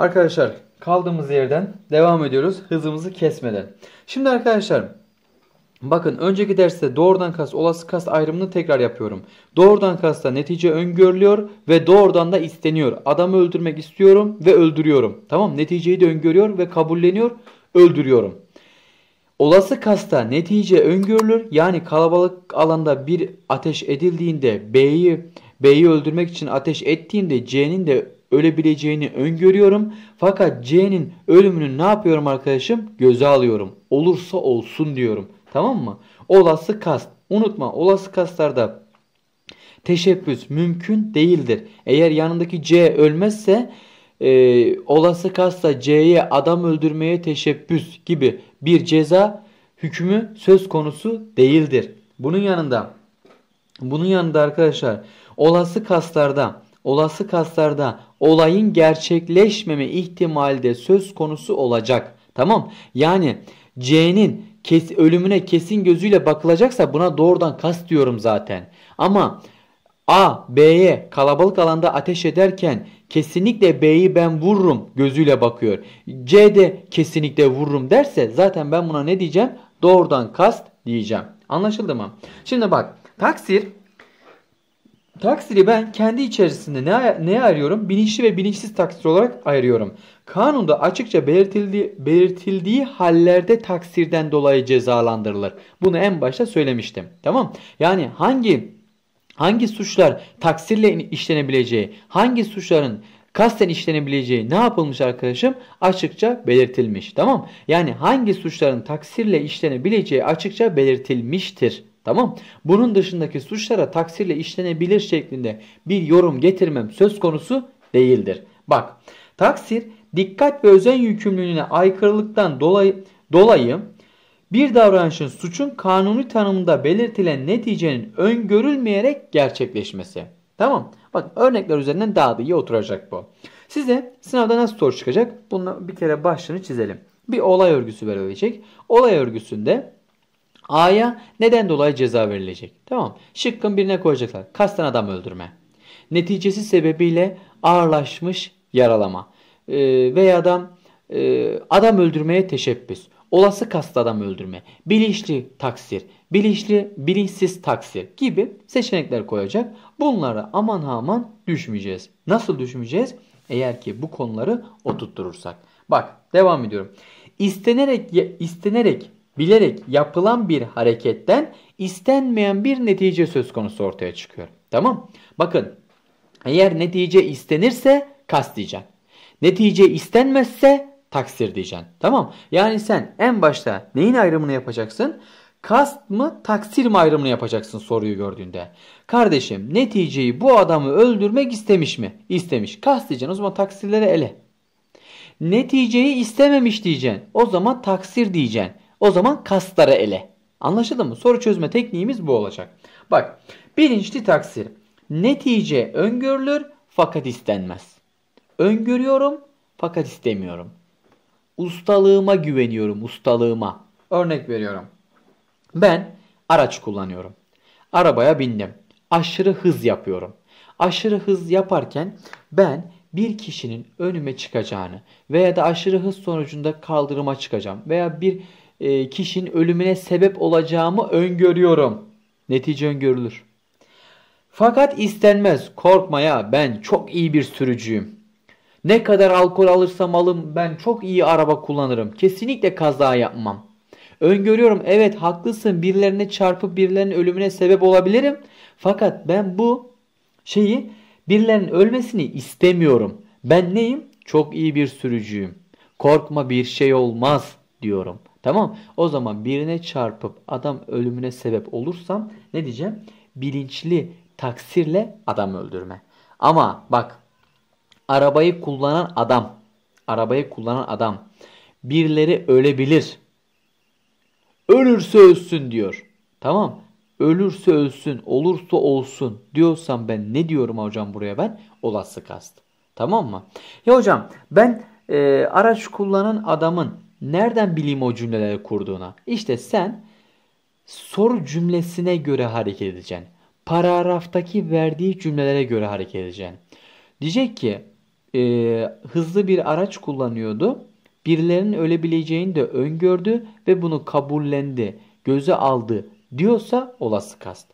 Arkadaşlar kaldığımız yerden devam ediyoruz hızımızı kesmeden. Şimdi arkadaşlar bakın önceki derste doğrudan kas olası kas ayrımını tekrar yapıyorum. Doğrudan kasta netice öngörülüyor ve doğrudan da isteniyor. Adamı öldürmek istiyorum ve öldürüyorum. Tamam neticeyi de öngörüyor ve kabulleniyor öldürüyorum. Olası kasta netice öngörülür. Yani kalabalık alanda bir ateş edildiğinde B'yi B'yi öldürmek için ateş ettiğinde C'nin de ölebileceğini öngörüyorum. Fakat C'nin ölümünü ne yapıyorum arkadaşım? Göze alıyorum. Olursa olsun diyorum. Tamam mı? Olası kast. Unutma olası kastlarda teşebbüs mümkün değildir. Eğer yanındaki C ölmezse e, olası kasta C'ye adam öldürmeye teşebbüs gibi bir ceza hükmü söz konusu değildir. Bunun yanında bunun yanında arkadaşlar olası kaslarda olası kaslarda olayın gerçekleşmeme ihtimalde söz konusu olacak. Tamam yani C'nin kes, ölümüne kesin gözüyle bakılacaksa buna doğrudan kast diyorum zaten. Ama A B'ye kalabalık alanda ateş ederken kesinlikle B'yi ben vururum gözüyle bakıyor. C de kesinlikle vururum derse zaten ben buna ne diyeceğim? Doğrudan kast diyeceğim. Anlaşıldı mı? Şimdi bak taksir Taksiri ben kendi içerisinde ne, neye ayırıyorum? Bilinçli ve bilinçsiz taksir olarak ayırıyorum. Kanunda açıkça belirtildiği, belirtildiği hallerde taksirden dolayı cezalandırılır. Bunu en başta söylemiştim. Tamam? Yani hangi hangi suçlar taksirle işlenebileceği, hangi suçların kasten işlenebileceği ne yapılmış arkadaşım? Açıkça belirtilmiş. Tamam? Yani hangi suçların taksirle işlenebileceği açıkça belirtilmiştir. Tamam. Bunun dışındaki suçlara taksirle işlenebilir şeklinde bir yorum getirmem söz konusu değildir. Bak taksir dikkat ve özen yükümlülüğüne aykırılıktan dolayı, dolayı bir davranışın suçun kanuni tanımında belirtilen neticenin öngörülmeyerek gerçekleşmesi. Tamam. Bak örnekler üzerinden daha da iyi oturacak bu. Size sınavda nasıl soru çıkacak? Bunu bir kere başlığını çizelim. Bir olay örgüsü verilecek. Olay örgüsünde A'ya neden dolayı ceza verilecek. Tamam. Şıkkın birine koyacaklar. Kasten adam öldürme. Neticesi sebebiyle ağırlaşmış yaralama. E, veya adam e, adam öldürmeye teşebbüs. Olası kastlı adam öldürme. Bilinçli taksir. Bilinçli, bilinçsiz taksir gibi seçenekler koyacak. Bunlara aman aman düşmeyeceğiz. Nasıl düşmeyeceğiz? Eğer ki bu konuları oturtturursak. Bak devam ediyorum. İstenerek istenerek bilerek yapılan bir hareketten istenmeyen bir netice söz konusu ortaya çıkıyor. Tamam. Bakın eğer netice istenirse kast diyeceksin. Netice istenmezse taksir diyeceksin. Tamam. Yani sen en başta neyin ayrımını yapacaksın? Kast mı taksir mi ayrımını yapacaksın soruyu gördüğünde. Kardeşim neticeyi bu adamı öldürmek istemiş mi? İstemiş. Kast diyeceksin o zaman taksirleri ele. Neticeyi istememiş diyeceksin. O zaman taksir diyeceksin. O zaman kasları ele. Anlaşıldı mı? Soru çözme tekniğimiz bu olacak. Bak bilinçli taksir. Netice öngörülür fakat istenmez. Öngörüyorum fakat istemiyorum. Ustalığıma güveniyorum ustalığıma. Örnek veriyorum. Ben araç kullanıyorum. Arabaya bindim. Aşırı hız yapıyorum. Aşırı hız yaparken ben bir kişinin önüme çıkacağını veya da aşırı hız sonucunda kaldırıma çıkacağım veya bir e, kişinin ölümüne sebep olacağımı öngörüyorum. Netice öngörülür. Fakat istenmez. Korkmaya ben çok iyi bir sürücüyüm. Ne kadar alkol alırsam alım ben çok iyi araba kullanırım. Kesinlikle kaza yapmam. Öngörüyorum evet haklısın birilerine çarpıp birilerinin ölümüne sebep olabilirim. Fakat ben bu şeyi birilerinin ölmesini istemiyorum. Ben neyim? Çok iyi bir sürücüyüm. Korkma bir şey olmaz diyorum. Tamam. O zaman birine çarpıp adam ölümüne sebep olursam ne diyeceğim? Bilinçli taksirle adam öldürme. Ama bak arabayı kullanan adam arabayı kullanan adam birileri ölebilir. Ölürse ölsün diyor. Tamam. Ölürse ölsün, olursa olsun diyorsam ben ne diyorum hocam buraya ben? Olası kast. Tamam mı? Ya hocam ben e, araç kullanan adamın Nereden bileyim o cümleleri kurduğuna? İşte sen soru cümlesine göre hareket edeceksin. Paragraftaki verdiği cümlelere göre hareket edeceksin. Diyecek ki e, hızlı bir araç kullanıyordu. Birilerinin ölebileceğini de öngördü ve bunu kabullendi, göze aldı diyorsa olası kast.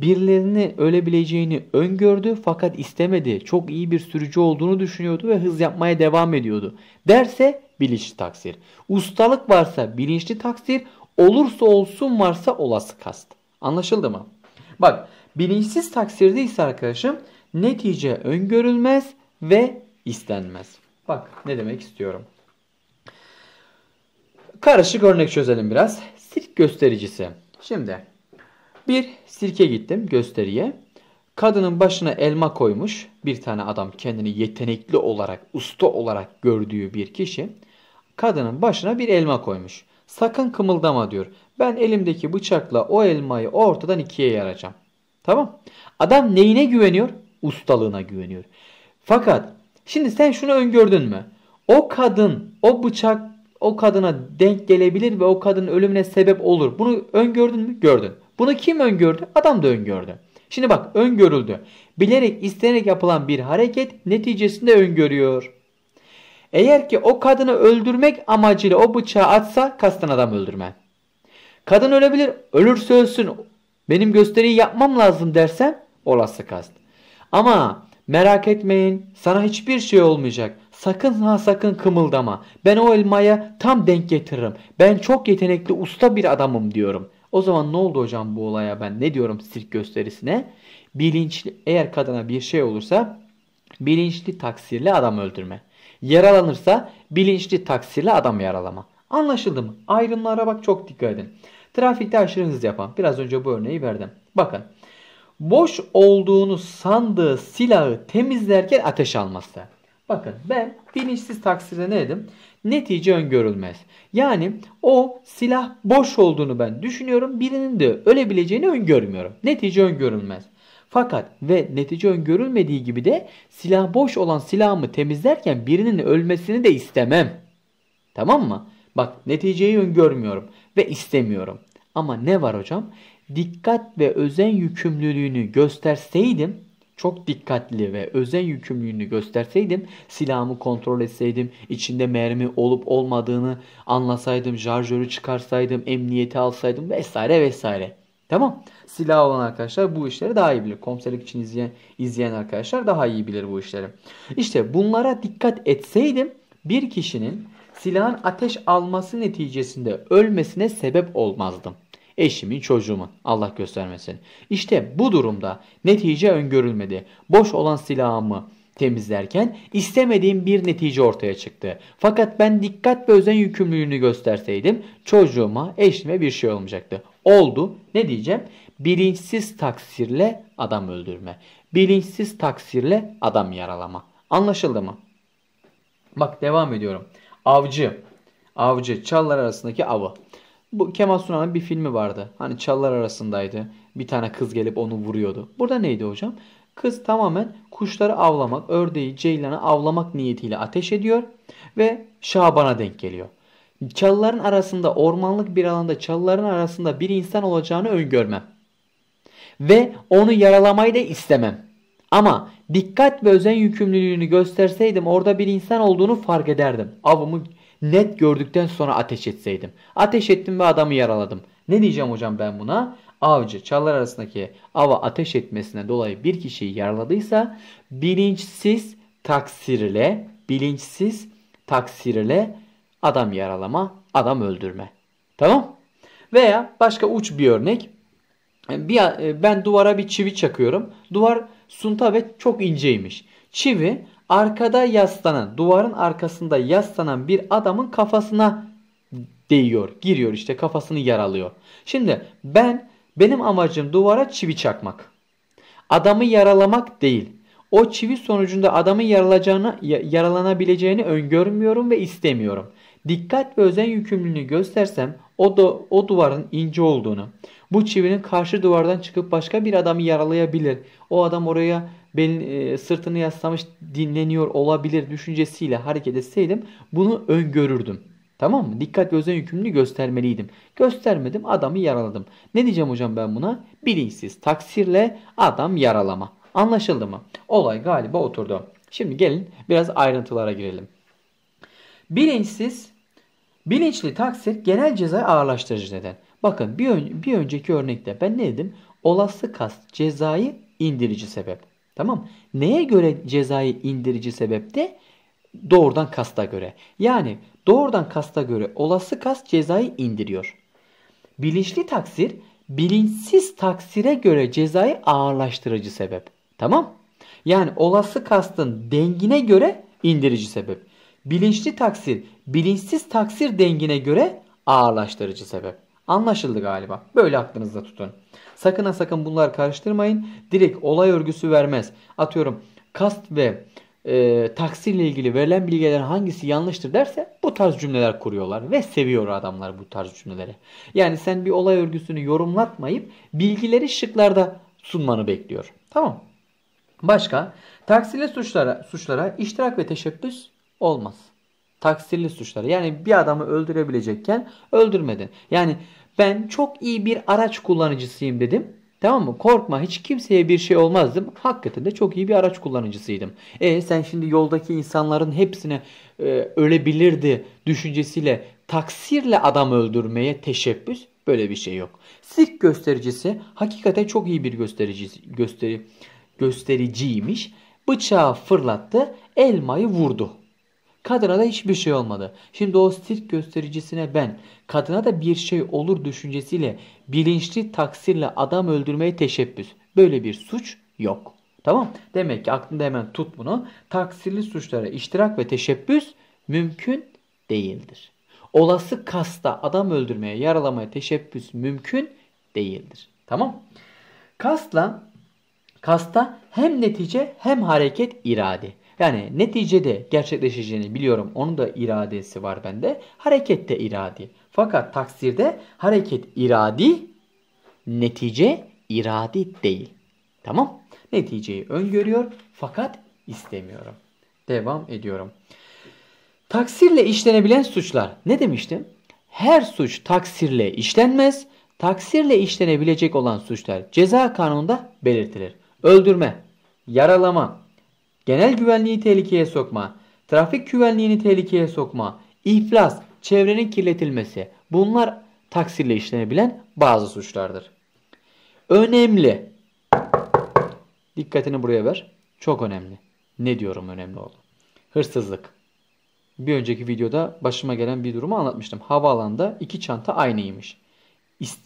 Birilerini ölebileceğini öngördü fakat istemedi. Çok iyi bir sürücü olduğunu düşünüyordu ve hız yapmaya devam ediyordu. Derse bilinçli taksir. Ustalık varsa bilinçli taksir, olursa olsun varsa olası kast. Anlaşıldı mı? Bak bilinçsiz taksirde ise arkadaşım netice öngörülmez ve istenmez. Bak ne demek istiyorum. Karışık örnek çözelim biraz. Sirk göstericisi. Şimdi bir sirke gittim gösteriye. Kadının başına elma koymuş bir tane adam kendini yetenekli olarak, usta olarak gördüğü bir kişi. Kadının başına bir elma koymuş. Sakın kımıldama diyor. Ben elimdeki bıçakla o elmayı ortadan ikiye yaracağım. Tamam. Adam neyine güveniyor? Ustalığına güveniyor. Fakat şimdi sen şunu öngördün mü? O kadın o bıçak o kadına denk gelebilir ve o kadının ölümüne sebep olur. Bunu öngördün mü? Gördün. Bunu kim öngördü? Adam da öngördü. Şimdi bak öngörüldü. Bilerek istenerek yapılan bir hareket neticesinde öngörüyor. Eğer ki o kadını öldürmek amacıyla o bıçağı atsa kasten adam öldürme. Kadın ölebilir. Ölürse ölsün. Benim gösteriyi yapmam lazım dersen olası kast. Ama merak etmeyin sana hiçbir şey olmayacak. Sakın ha sakın kımıldama. Ben o elmaya tam denk getiririm. Ben çok yetenekli usta bir adamım diyorum. O zaman ne oldu hocam bu olaya ben ne diyorum sirk gösterisine? Bilinçli eğer kadına bir şey olursa bilinçli taksirli adam öldürme. Yaralanırsa bilinçli taksirli adam yaralama. Anlaşıldı mı? Ayrımlara bak çok dikkat edin. Trafikte aşırı hız yapan. Biraz önce bu örneği verdim. Bakın. Boş olduğunu sandığı silahı temizlerken ateş alması. Bakın ben bilinçsiz taksirde ne dedim? Netice öngörülmez. Yani o silah boş olduğunu ben düşünüyorum. Birinin de ölebileceğini öngörmüyorum. Netice öngörülmez. Fakat ve netice öngörülmediği gibi de silah boş olan silahımı temizlerken birinin ölmesini de istemem. Tamam mı? Bak neticeyi öngörmüyorum ve istemiyorum. Ama ne var hocam? Dikkat ve özen yükümlülüğünü gösterseydim çok dikkatli ve özen yükümlülüğünü gösterseydim, silahımı kontrol etseydim, içinde mermi olup olmadığını anlasaydım, jarjörü çıkarsaydım, emniyeti alsaydım vesaire vesaire. Tamam. Silah olan arkadaşlar bu işleri daha iyi bilir. Komiserlik için izleyen, izleyen arkadaşlar daha iyi bilir bu işleri. İşte bunlara dikkat etseydim bir kişinin silahın ateş alması neticesinde ölmesine sebep olmazdım eşimin, çocuğumun. Allah göstermesin. İşte bu durumda netice öngörülmedi. Boş olan silahımı temizlerken istemediğim bir netice ortaya çıktı. Fakat ben dikkat ve özen yükümlülüğünü gösterseydim çocuğuma, eşime bir şey olmayacaktı. Oldu. Ne diyeceğim? Bilinçsiz taksirle adam öldürme. Bilinçsiz taksirle adam yaralama. Anlaşıldı mı? Bak devam ediyorum. Avcı. Avcı. Çallar arasındaki avı. Bu Kemal Sunal'ın bir filmi vardı. Hani çallar arasındaydı. Bir tane kız gelip onu vuruyordu. Burada neydi hocam? Kız tamamen kuşları avlamak, ördeği, ceylanı avlamak niyetiyle ateş ediyor ve Şaban'a denk geliyor. Çalıların arasında, ormanlık bir alanda çalıların arasında bir insan olacağını öngörmem. Ve onu yaralamayı da istemem. Ama dikkat ve özen yükümlülüğünü gösterseydim orada bir insan olduğunu fark ederdim. Avımı net gördükten sonra ateş etseydim. Ateş ettim ve adamı yaraladım. Ne diyeceğim hocam ben buna? Avcı çallar arasındaki ava ateş etmesine dolayı bir kişiyi yaraladıysa bilinçsiz taksirle, bilinçsiz taksirle adam yaralama, adam öldürme. Tamam? Veya başka uç bir örnek. Bir, e, ben duvara bir çivi çakıyorum. Duvar sunta ve çok inceymiş. Çivi arkada yaslanan, duvarın arkasında yaslanan bir adamın kafasına değiyor, giriyor işte kafasını yaralıyor. Şimdi ben benim amacım duvara çivi çakmak. Adamı yaralamak değil. O çivi sonucunda adamın yaralanacağını, yaralanabileceğini öngörmüyorum ve istemiyorum. Dikkat ve özen yükümlülüğünü göstersem o, da, o duvarın ince olduğunu, bu çivinin karşı duvardan çıkıp başka bir adamı yaralayabilir, o adam oraya ben e, sırtını yaslamış dinleniyor olabilir düşüncesiyle hareket etseydim bunu öngörürdüm. Tamam mı? Dikkat ve özen yükümlülüğü göstermeliydim. Göstermedim adamı yaraladım. Ne diyeceğim hocam ben buna? Bilinçsiz taksirle adam yaralama. Anlaşıldı mı? Olay galiba oturdu. Şimdi gelin biraz ayrıntılara girelim. Bilinçsiz, bilinçli taksir genel cezayı ağırlaştırıcı neden. Bakın bir, ön, bir önceki örnekte ben ne dedim? Olası kast cezayı indirici sebep. Tamam. Neye göre cezayı indirici sebepte? Doğrudan kasta göre. Yani doğrudan kasta göre olası kast cezayı indiriyor. Bilinçli taksir bilinçsiz taksire göre cezayı ağırlaştırıcı sebep. Tamam. Yani olası kastın dengine göre indirici sebep. Bilinçli taksir bilinçsiz taksir dengine göre ağırlaştırıcı sebep. Anlaşıldı galiba. Böyle aklınızda tutun. Sakın ha sakın bunlar karıştırmayın. Direkt olay örgüsü vermez. Atıyorum kast ve e, taksirle ilgili verilen bilgilerin hangisi yanlıştır derse bu tarz cümleler kuruyorlar ve seviyor adamlar bu tarz cümleleri. Yani sen bir olay örgüsünü yorumlatmayıp bilgileri şıklarda sunmanı bekliyor. Tamam. Başka taksirli suçlara, suçlara iştirak ve teşebbüs olmaz. Taksirli suçları. Yani bir adamı öldürebilecekken öldürmedin. Yani ben çok iyi bir araç kullanıcısıyım dedim. Tamam mı? Korkma hiç kimseye bir şey olmazdım. Hakikaten de çok iyi bir araç kullanıcısıydım. E sen şimdi yoldaki insanların hepsine e, ölebilirdi düşüncesiyle taksirle adam öldürmeye teşebbüs böyle bir şey yok. Sirk göstericisi hakikaten çok iyi bir göstericisi, gösteri, göstericiymiş. Bıçağı fırlattı, elmayı vurdu. Kadına da hiçbir şey olmadı. Şimdi o sirk göstericisine ben kadına da bir şey olur düşüncesiyle bilinçli taksirle adam öldürmeye teşebbüs. Böyle bir suç yok. Tamam. Demek ki aklında hemen tut bunu. Taksirli suçlara iştirak ve teşebbüs mümkün değildir. Olası kasta adam öldürmeye, yaralamaya teşebbüs mümkün değildir. Tamam. Kasla kasta hem netice hem hareket irade. Yani neticede gerçekleşeceğini biliyorum. Onun da iradesi var bende. Hareket de iradi. Fakat taksirde hareket iradi, netice iradi değil. Tamam. Neticeyi öngörüyor fakat istemiyorum. Devam ediyorum. Taksirle işlenebilen suçlar. Ne demiştim? Her suç taksirle işlenmez. Taksirle işlenebilecek olan suçlar ceza kanununda belirtilir. Öldürme, yaralama, genel güvenliği tehlikeye sokma, trafik güvenliğini tehlikeye sokma, iflas, çevrenin kirletilmesi bunlar taksirle işlenebilen bazı suçlardır. Önemli. Dikkatini buraya ver. Çok önemli. Ne diyorum önemli oldu. Hırsızlık. Bir önceki videoda başıma gelen bir durumu anlatmıştım. Havaalanında iki çanta aynıymış.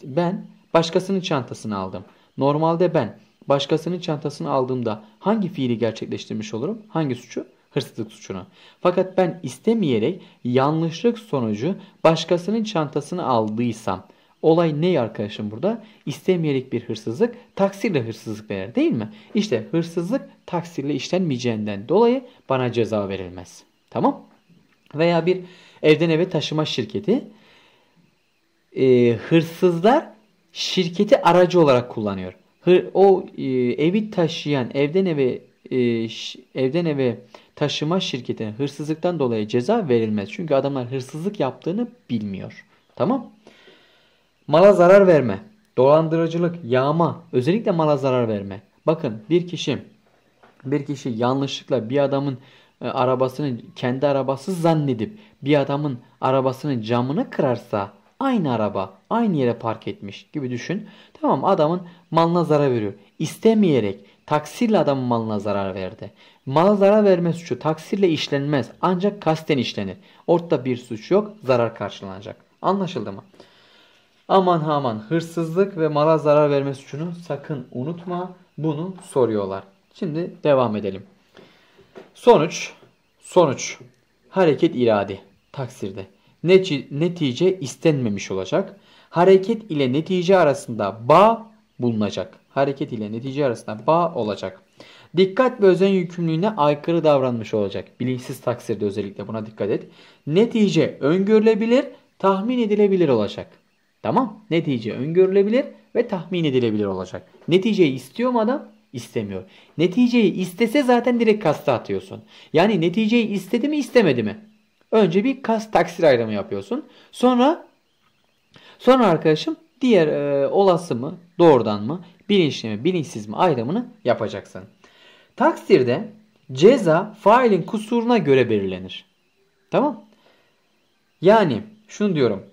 Ben başkasının çantasını aldım. Normalde ben başkasının çantasını aldığımda hangi fiili gerçekleştirmiş olurum? Hangi suçu? Hırsızlık suçunu. Fakat ben istemeyerek yanlışlık sonucu başkasının çantasını aldıysam olay ne arkadaşım burada? İstemeyerek bir hırsızlık taksirle hırsızlık verir değil mi? İşte hırsızlık taksirle işlenmeyeceğinden dolayı bana ceza verilmez. Tamam? Veya bir evden eve taşıma şirketi e, hırsızlar şirketi aracı olarak kullanıyor o e, evi taşıyan evden eve e, evden eve taşıma şirketine hırsızlıktan dolayı ceza verilmez. Çünkü adamlar hırsızlık yaptığını bilmiyor. Tamam? Mala zarar verme, dolandırıcılık, yağma, özellikle mala zarar verme. Bakın bir kişi bir kişi yanlışlıkla bir adamın e, arabasını kendi arabası zannedip bir adamın arabasının camını kırarsa Aynı araba aynı yere park etmiş gibi düşün. Tamam adamın malına zarar veriyor. İstemeyerek taksirle adamın malına zarar verdi. Mala zarar verme suçu taksirle işlenmez ancak kasten işlenir. Ortada bir suç yok zarar karşılanacak. Anlaşıldı mı? Aman aman hırsızlık ve mala zarar verme suçunu sakın unutma. Bunu soruyorlar. Şimdi devam edelim. Sonuç. Sonuç. Hareket iradi. Taksirde netice istenmemiş olacak. Hareket ile netice arasında bağ bulunacak. Hareket ile netice arasında bağ olacak. Dikkat ve özen yükümlülüğüne aykırı davranmış olacak. Bilinçsiz taksirde özellikle buna dikkat et. Netice öngörülebilir, tahmin edilebilir olacak. Tamam. Netice öngörülebilir ve tahmin edilebilir olacak. Neticeyi istiyor mu adam? İstemiyor. Neticeyi istese zaten direkt kasta atıyorsun. Yani neticeyi istedi mi istemedi mi? Önce bir kas taksir ayrımı yapıyorsun. Sonra sonra arkadaşım diğer e, olası mı, doğrudan mı, bilinçli mi, bilinçsiz mi ayrımını yapacaksın. Taksirde ceza failin kusuruna göre belirlenir. Tamam? Yani şunu diyorum.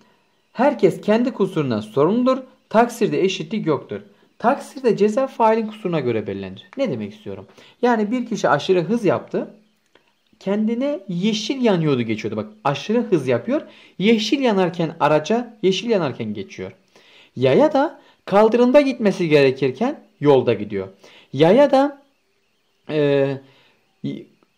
Herkes kendi kusurundan sorumludur. Taksirde eşitlik yoktur. Taksirde ceza failin kusuruna göre belirlenir. Ne demek istiyorum? Yani bir kişi aşırı hız yaptı kendine yeşil yanıyordu geçiyordu. Bak aşırı hız yapıyor. Yeşil yanarken araca yeşil yanarken geçiyor. Yaya da kaldırımda gitmesi gerekirken yolda gidiyor. Yaya da e,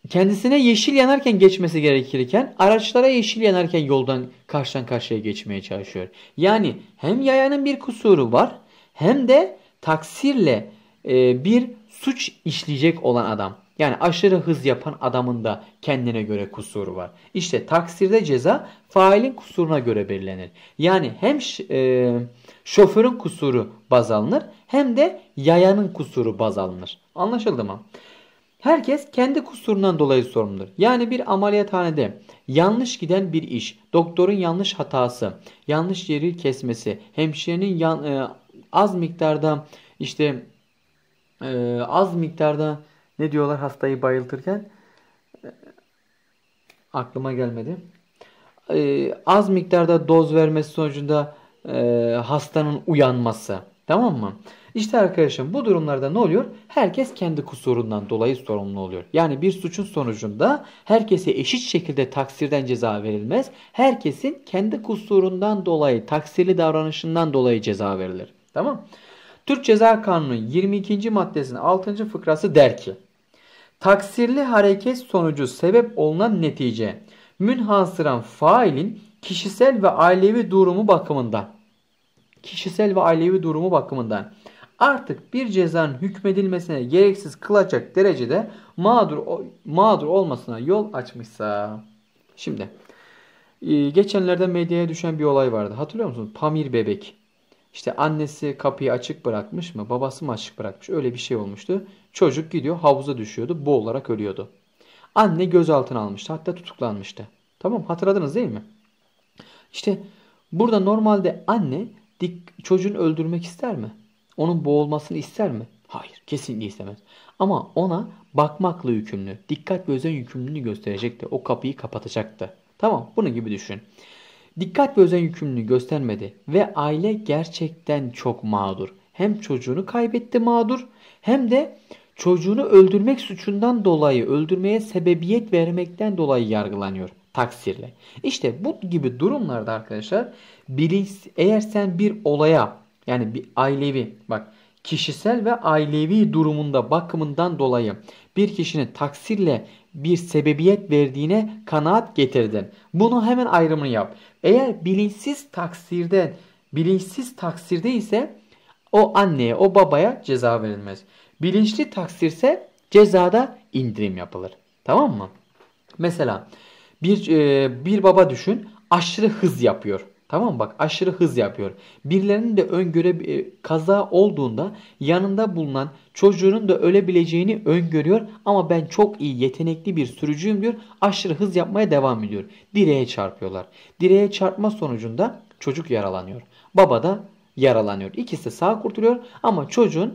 kendisine yeşil yanarken geçmesi gerekirken araçlara yeşil yanarken yoldan karşıdan karşıya geçmeye çalışıyor. Yani hem yayanın bir kusuru var hem de taksirle e, bir suç işleyecek olan adam. Yani aşırı hız yapan adamın da kendine göre kusuru var. İşte taksirde ceza failin kusuruna göre belirlenir. Yani hem e, şoförün kusuru baz alınır hem de yayanın kusuru baz alınır. Anlaşıldı mı? Herkes kendi kusurundan dolayı sorumludur. Yani bir ameliyathanede yanlış giden bir iş, doktorun yanlış hatası, yanlış yeri kesmesi, hemşirenin yan, e, az miktarda işte e, az miktarda ne diyorlar hastayı bayıltırken? Ee, aklıma gelmedi. Ee, az miktarda doz vermesi sonucunda e, hastanın uyanması. Tamam mı? İşte arkadaşım bu durumlarda ne oluyor? Herkes kendi kusurundan dolayı sorumlu oluyor. Yani bir suçun sonucunda herkese eşit şekilde taksirden ceza verilmez. Herkesin kendi kusurundan dolayı, taksirli davranışından dolayı ceza verilir. Tamam? Türk Ceza Kanunu 22. maddesinin 6. fıkrası der ki Taksirli hareket sonucu sebep olunan netice münhasıran failin kişisel ve ailevi durumu bakımından kişisel ve ailevi durumu bakımından artık bir cezanın hükmedilmesine gereksiz kılacak derecede mağdur mağdur olmasına yol açmışsa. Şimdi e, geçenlerde medyaya düşen bir olay vardı. Hatırlıyor musunuz? Pamir bebek. İşte annesi kapıyı açık bırakmış mı? Babası mı açık bırakmış? Öyle bir şey olmuştu. Çocuk gidiyor havuza düşüyordu. Boğularak ölüyordu. Anne gözaltına almıştı. Hatta tutuklanmıştı. Tamam hatırladınız değil mi? İşte burada normalde anne dik, çocuğunu öldürmek ister mi? Onun boğulmasını ister mi? Hayır kesinlikle istemez. Ama ona bakmakla yükümlü, dikkat ve özen yükümlülüğünü gösterecekti. O kapıyı kapatacaktı. Tamam bunun gibi düşün. Dikkat ve özen yükümlülüğü göstermedi ve aile gerçekten çok mağdur. Hem çocuğunu kaybetti mağdur hem de çocuğunu öldürmek suçundan dolayı öldürmeye sebebiyet vermekten dolayı yargılanıyor taksirle. İşte bu gibi durumlarda arkadaşlar bilinç eğer sen bir olaya yani bir ailevi bak kişisel ve ailevi durumunda bakımından dolayı bir kişinin taksirle bir sebebiyet verdiğine kanaat getirdin. Bunu hemen ayrımını yap. Eğer bilinçsiz taksirden bilinçsiz taksirde ise o anneye, o babaya ceza verilmez. Bilinçli taksirse cezada indirim yapılır. Tamam mı? Mesela bir e, bir baba düşün, aşırı hız yapıyor. Tamam bak aşırı hız yapıyor. Birilerinin de öngöre e, kaza olduğunda yanında bulunan çocuğunun da ölebileceğini öngörüyor ama ben çok iyi yetenekli bir sürücüyüm diyor. Aşırı hız yapmaya devam ediyor. Direğe çarpıyorlar. Direğe çarpma sonucunda çocuk yaralanıyor. Baba da yaralanıyor. İkisi de sağ kurtuluyor ama çocuğun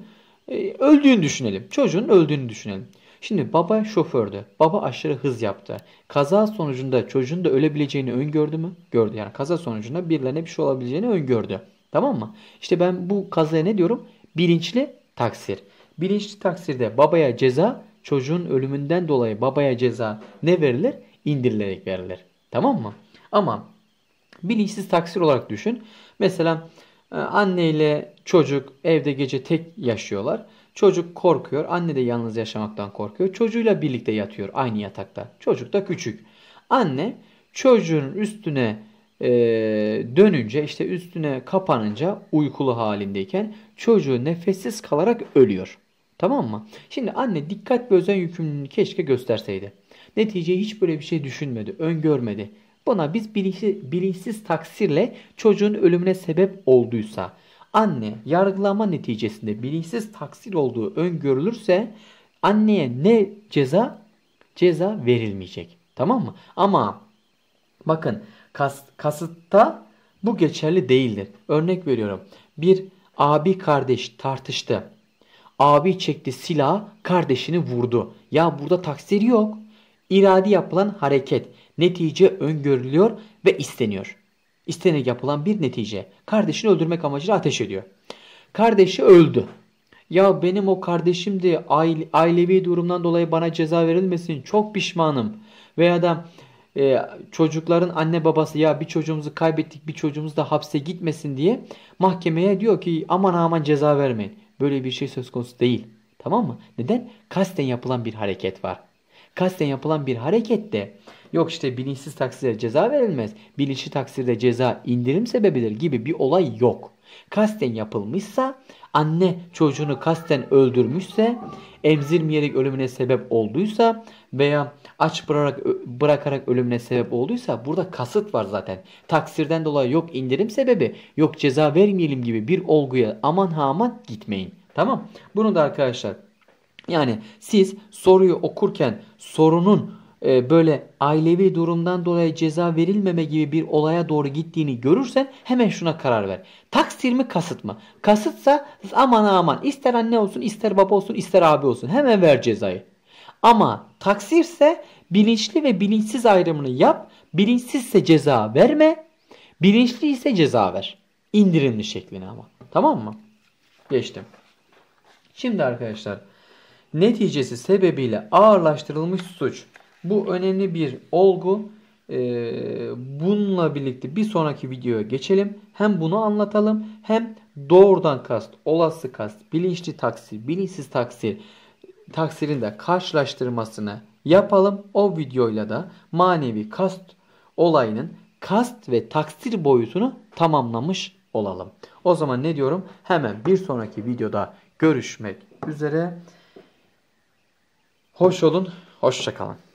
e, öldüğünü düşünelim. Çocuğun öldüğünü düşünelim. Şimdi baba şofördü. Baba aşırı hız yaptı. Kaza sonucunda çocuğun da ölebileceğini öngördü mü? Gördü. Yani kaza sonucunda birilerine bir şey olabileceğini öngördü. Tamam mı? İşte ben bu kazaya ne diyorum? Bilinçli taksir. Bilinçli taksirde babaya ceza, çocuğun ölümünden dolayı babaya ceza ne verilir? İndirilerek verilir. Tamam mı? Ama bilinçsiz taksir olarak düşün. Mesela e, anne ile çocuk evde gece tek yaşıyorlar. Çocuk korkuyor. Anne de yalnız yaşamaktan korkuyor. Çocuğuyla birlikte yatıyor aynı yatakta. Çocuk da küçük. Anne çocuğun üstüne e, dönünce işte üstüne kapanınca uykulu halindeyken çocuğu nefessiz kalarak ölüyor. Tamam mı? Şimdi anne dikkat ve özen yükümlülüğünü keşke gösterseydi. Netice hiç böyle bir şey düşünmedi, öngörmedi. Buna biz bilinçsiz, bilinçsiz taksirle çocuğun ölümüne sebep olduysa Anne yargılama neticesinde bilinçsiz taksir olduğu öngörülürse anneye ne ceza? Ceza verilmeyecek. Tamam mı? Ama bakın kas, kasıtta bu geçerli değildir. Örnek veriyorum. Bir abi kardeş tartıştı. Abi çekti silah kardeşini vurdu. Ya burada taksir yok. İradi yapılan hareket netice öngörülüyor ve isteniyor. İstenerek yapılan bir netice. Kardeşini öldürmek amacıyla ateş ediyor. Kardeşi öldü. Ya benim o kardeşimdi aile, ailevi durumdan dolayı bana ceza verilmesin çok pişmanım. Veya da e, çocukların anne babası ya bir çocuğumuzu kaybettik bir çocuğumuz da hapse gitmesin diye mahkemeye diyor ki aman aman ceza vermeyin. Böyle bir şey söz konusu değil. Tamam mı? Neden? Kasten yapılan bir hareket var kasten yapılan bir harekette yok işte bilinçsiz taksirde ceza verilmez, bilinçli taksirde ceza indirim sebebidir gibi bir olay yok. Kasten yapılmışsa, anne çocuğunu kasten öldürmüşse, emzirmeyerek ölümüne sebep olduysa veya aç bırakarak, bırakarak ölümüne sebep olduysa burada kasıt var zaten. Taksirden dolayı yok indirim sebebi, yok ceza vermeyelim gibi bir olguya aman ha aman gitmeyin. Tamam. Bunu da arkadaşlar yani siz soruyu okurken sorunun e, böyle ailevi durumdan dolayı ceza verilmeme gibi bir olaya doğru gittiğini görürsen hemen şuna karar ver. Taksir mi kasıt mı? Kasıtsa aman aman ister anne olsun ister baba olsun ister abi olsun hemen ver cezayı. Ama taksirse bilinçli ve bilinçsiz ayrımını yap. Bilinçsizse ceza verme. Bilinçli ise ceza ver. İndirimli şeklini ama. Tamam mı? Geçtim. Şimdi arkadaşlar neticesi sebebiyle ağırlaştırılmış suç. Bu önemli bir olgu. Ee, bununla birlikte bir sonraki videoya geçelim. Hem bunu anlatalım hem doğrudan kast, olası kast, bilinçli taksir, bilinçsiz taksir, taksirin de karşılaştırmasını yapalım. O videoyla da manevi kast olayının kast ve taksir boyutunu tamamlamış olalım. O zaman ne diyorum? Hemen bir sonraki videoda görüşmek üzere. Hoş olun, hoşça kalın.